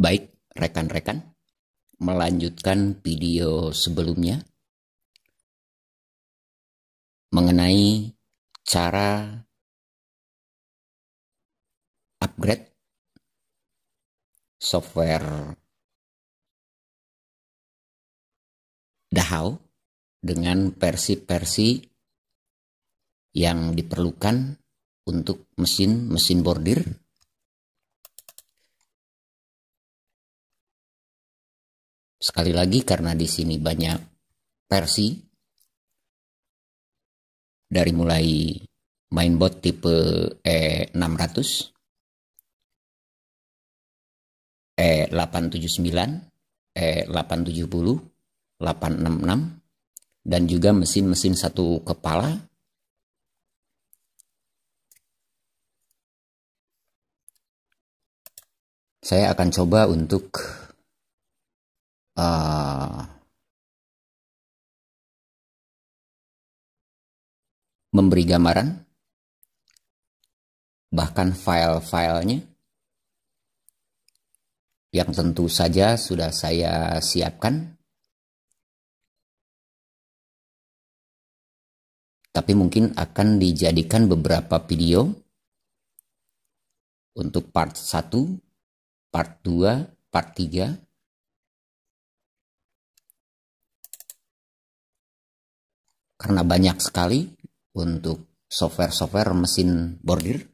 Baik, rekan-rekan, melanjutkan video sebelumnya mengenai cara upgrade software Dahau dengan versi-versi yang diperlukan untuk mesin-mesin bordir Sekali lagi karena di sini banyak versi dari mulai mainboard tipe E600, E879, E870, 866, dan juga mesin-mesin satu kepala saya akan coba untuk Eh, memberi gambaran, bahkan file-filenya yang tentu saja sudah saya siapkan. Tapi mungkin akan dijadikan beberapa video untuk part 1, part 2, part 3, karena banyak sekali untuk software-software mesin bordir.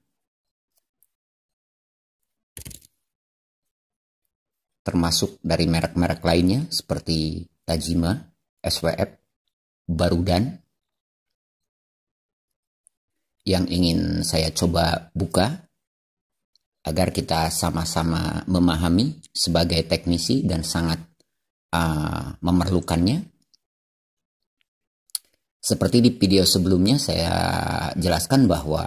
Termasuk dari merek-merek lainnya seperti Tajima, SWF, Barudan. Yang ingin saya coba buka agar kita sama-sama memahami sebagai teknisi dan sangat uh, memerlukannya seperti di video sebelumnya saya jelaskan bahwa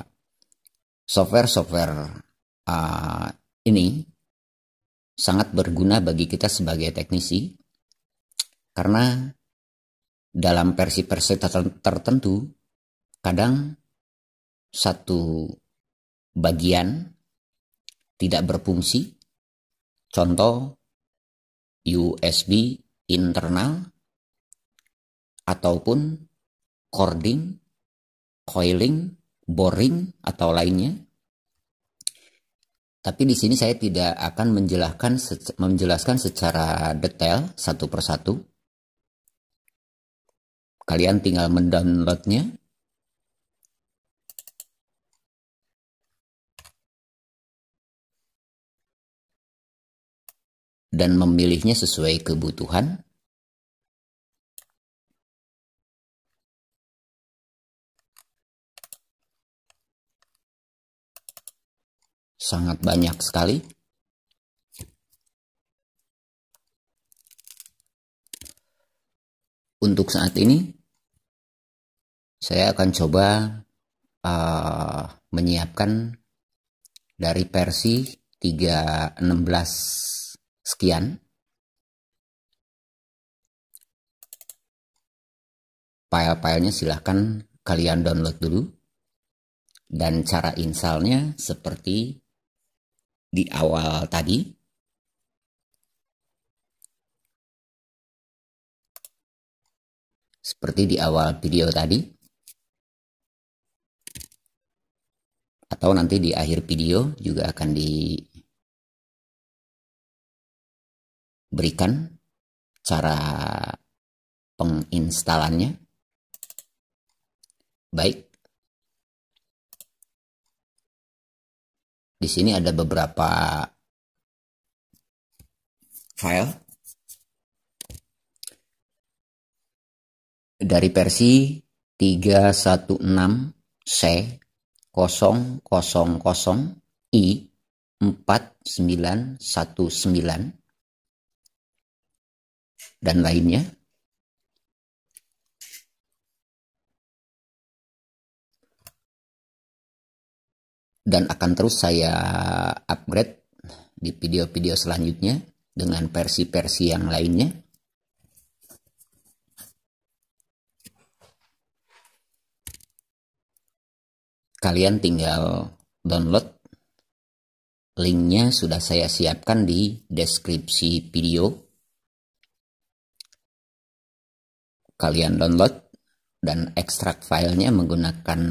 software-software uh, ini sangat berguna bagi kita sebagai teknisi karena dalam versi-versi tertentu kadang satu bagian tidak berfungsi contoh USB internal ataupun cording, coiling, boring atau lainnya. Tapi di sini saya tidak akan menjelaskan menjelaskan secara detail satu persatu. Kalian tinggal mendownloadnya. Dan memilihnya sesuai kebutuhan. sangat banyak sekali. Untuk saat ini, saya akan coba uh, menyiapkan dari versi 316 sekian file-filenya silahkan kalian download dulu dan cara installnya seperti di awal tadi. Seperti di awal video tadi. Atau nanti di akhir video juga akan diberikan cara penginstalannya. Baik, Di sini ada beberapa file dari versi 316C 000I 4919 dan lainnya dan akan terus saya upgrade di video-video selanjutnya dengan versi-versi yang lainnya. Kalian tinggal download linknya sudah saya siapkan di deskripsi video. Kalian download dan ekstrak filenya menggunakan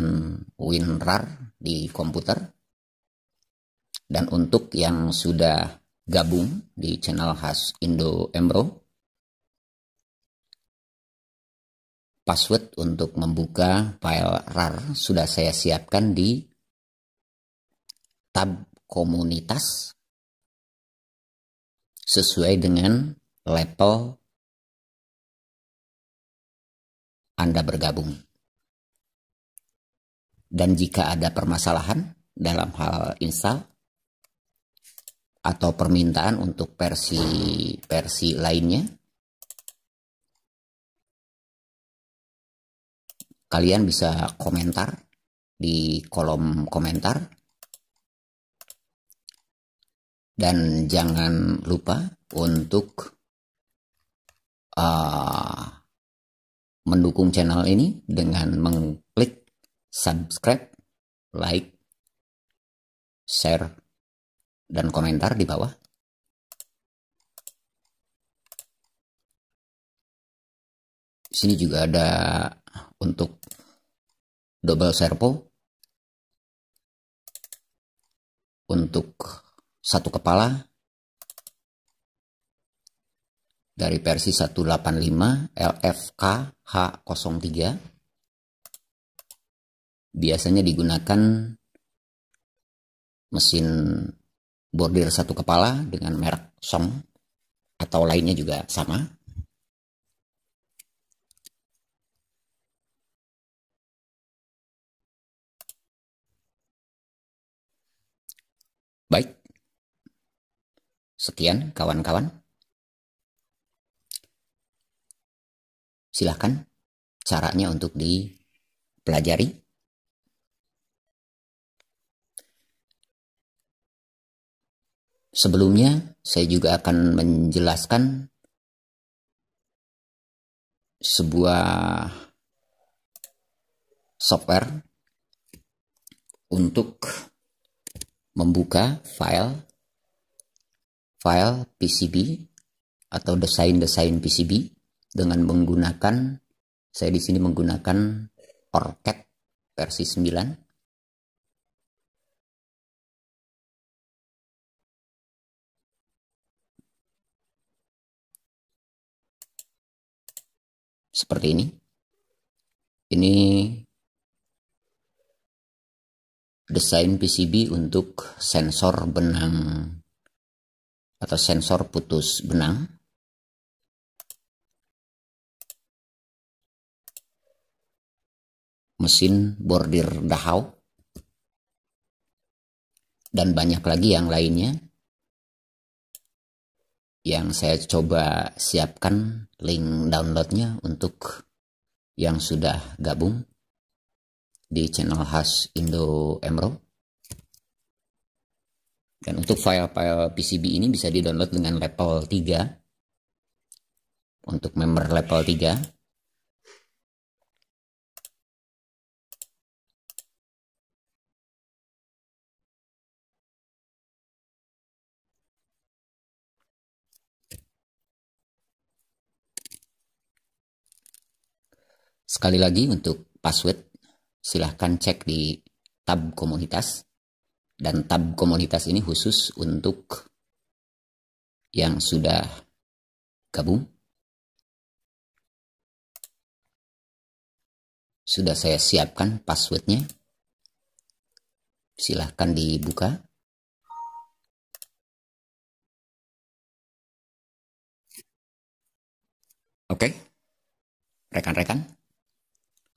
WinRAR di komputer. Dan untuk yang sudah gabung di channel khas Indo Embro, password untuk membuka file RAR sudah saya siapkan di tab komunitas sesuai dengan level Anda bergabung. Dan jika ada permasalahan dalam hal install atau permintaan untuk versi versi lainnya, kalian bisa komentar di kolom komentar. Dan jangan lupa untuk uh, mendukung channel ini dengan mengklik subscribe, like, share, dan komentar di bawah. Di sini juga ada untuk double servo untuk satu kepala dari versi 185 LFK h 03 biasanya digunakan mesin bordir satu kepala dengan merek Song atau lainnya juga sama. Baik, sekian kawan-kawan. silahkan caranya untuk dipelajari. Sebelumnya, saya juga akan menjelaskan sebuah software untuk membuka file file PCB atau desain-desain PCB dengan menggunakan saya di sini menggunakan Orket versi 9 seperti ini. Ini desain PCB untuk sensor benang atau sensor putus benang. mesin bordir dahau dan banyak lagi yang lainnya yang saya coba siapkan link downloadnya untuk yang sudah gabung di channel khas Indo Emro Dan untuk file-file PCB ini bisa di download dengan level 3 untuk member level 3 Sekali lagi untuk password, silahkan cek di tab komunitas. Dan tab komunitas ini khusus untuk yang sudah gabung. Sudah saya siapkan passwordnya. Silahkan dibuka. Oke, rekan-rekan,